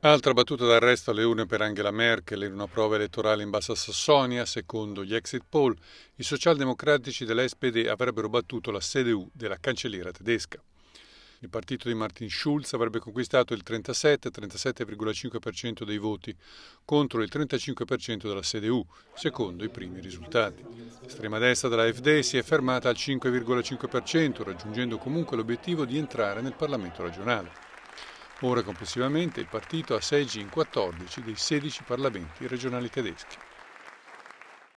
Altra battuta d'arresto alle urne per Angela Merkel in una prova elettorale in Bassa Sassonia. Secondo gli exit poll, i socialdemocratici della avrebbero battuto la CDU della cancelliera tedesca. Il partito di Martin Schulz avrebbe conquistato il 37-37,5% dei voti contro il 35% della CDU, secondo i primi risultati. L'estrema destra della FD si è fermata al 5,5%, raggiungendo comunque l'obiettivo di entrare nel Parlamento regionale. Ora complessivamente il partito ha seggi in 14 dei 16 parlamenti regionali tedeschi.